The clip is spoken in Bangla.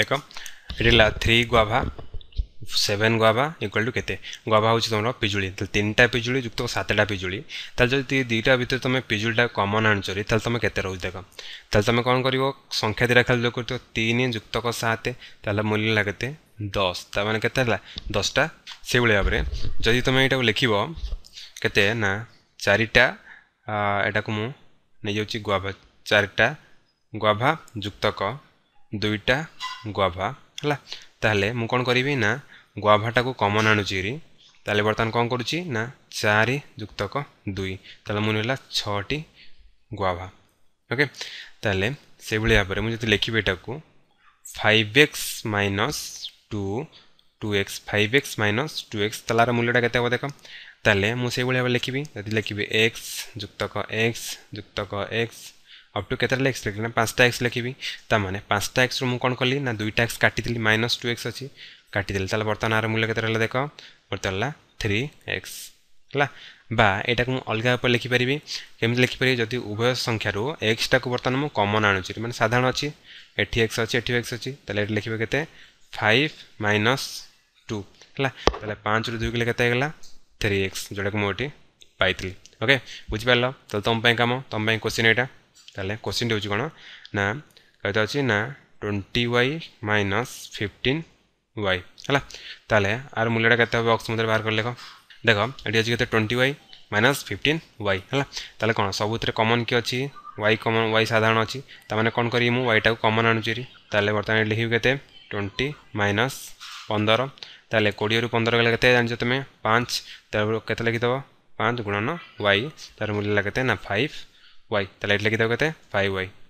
देख ये three guava seven guava equal to কেতে গোয়াভা হচ্ছে তোমার পিজুড়ি তাহলে তিনটা পিজুড়ি যুক্ত সাতটা পিজুড়ি তাহলে যদি দুইটা ভিতরে তুমি পিজুড়িটা কমন আনুচরি তাহলে তুমি কেতে রোজ দেখ তাহলে তুমি কম করব সংখ্যা দুইটা খালি যোগ করতে তিন যুক্তক সাত তাহলে মূল্য লাগতে দশ তার মানে কেতে হল দশটা সেইভাবে ভাবে যদি তুমি এটা লিখব কেতে না চারিটা এটা মু নিয়ে যাচ্ছি গোয়াভা চারিটা গোয়াভা যুক্তক দুইটা ଗୁଆଭା ହେଲା ତାହେଲେ ମୁଁ କ'ଣ କରିବି ନା ଗୁଆଭାଟାକୁ କମନ୍ ଆଣୁଛି ହେରି ତାହେଲେ ବର୍ତ୍ତମାନ କ'ଣ କରୁଛି ନା ଚାରି ଯୁକ୍ତକ ଦୁଇ ତାହେଲେ ମୁଁ ନେଲା ଛଅଟି ଗୁଆଭା ଓକେ ତାହେଲେ ସେଭଳି ଭାବରେ ମୁଁ ଯଦି ଲେଖିବି ଏଟାକୁ five x minus two two x five x minus two x ତାହେଲେ ଆର ମୂଲ୍ୟଟା କେତେ ହେବ ଦେଖ ତାହେଲେ ମୁଁ ସେଇଭଳି ଭାବରେ ଲେଖିବି ଯଦି ଲେଖିବି ଏକ୍ସ ଯୁକ୍ତକ ଏକ୍ସ ଯୁକ୍ତକ ଏକ୍ସ अब टू कैसे एक्स लिखी ना पांचटा एक्स लिखी तमें पांचटा एक्स रू कौन कली ना दुईटा एक्स काटि माइनस टू एक्स अच्छी काटिदेली तो बर्तन आर मूल्य कैसे देख बर्तन थ्री एक्स है यहाँ को अलग उपाय लिखिपरि केमी लिखिपर जदि उभय संख्यार एक्सटा को बर्तन मुझे कमन आणुच मैंने साधारण अच्छी एटी एक्स अच्छी एटी एक्स अच्छी ये लिखे के फाइव माइनस टू है पाँच रू दुई के थ्री एक्स जोटा कि मुझे पाई ओके बुझिपार तुम्हें कम तुम्हें क्वेश्चन यहाँ ତାହେଲେ କୋଶ୍ଚିନ୍ଟି ହେଉଛି କ'ଣ ନା କହିଥାଉଛି ନା twenty y minus fifteen y ହେଲା ତାହେଲେ ଆର ମୂଲ୍ୟଟା କେତେ ହେବ ବକ୍ସ ମଧ୍ୟରେ ବାହାର କରି ଲେଖ ଦେଖ ଏଠି ଅଛି କେତେ twenty y minus fifteen y ହେଲା ତାହେଲେ କ'ଣ ସବୁଥିରେ କମନ୍ କି ଅଛି ୱାଇ କମନ୍ ୱାଇ ସାଧାରଣ ଅଛି ତାମାନେ କ'ଣ କରିବି ମୁଁ ୱାଇଟାକୁ କମନ୍ ଆଣୁଛି ତାହେଲେ ବର୍ତ୍ତମାନ ଲେଖିବି କେତେ ଟ୍ୱେଣ୍ଟି ମାଇନସ୍ ପନ୍ଦର ତାହେଲେ କୋଡ଼ିଏରୁ ପନ୍ଦର ଗଲେ କେତେ ଜାଣିଛ ତୁମେ ପାଞ୍ଚ ତାପରେ କେତେ ଲେଖିଦେବ ପାଞ୍ଚ ଗୁଣନ ୱାଇ ତା'ର ମୂଲ୍ୟ ହେଲା କେତେ ନା ଫାଇଭ୍ वाई तो लाइट लिखे देते हैं फाइव वाई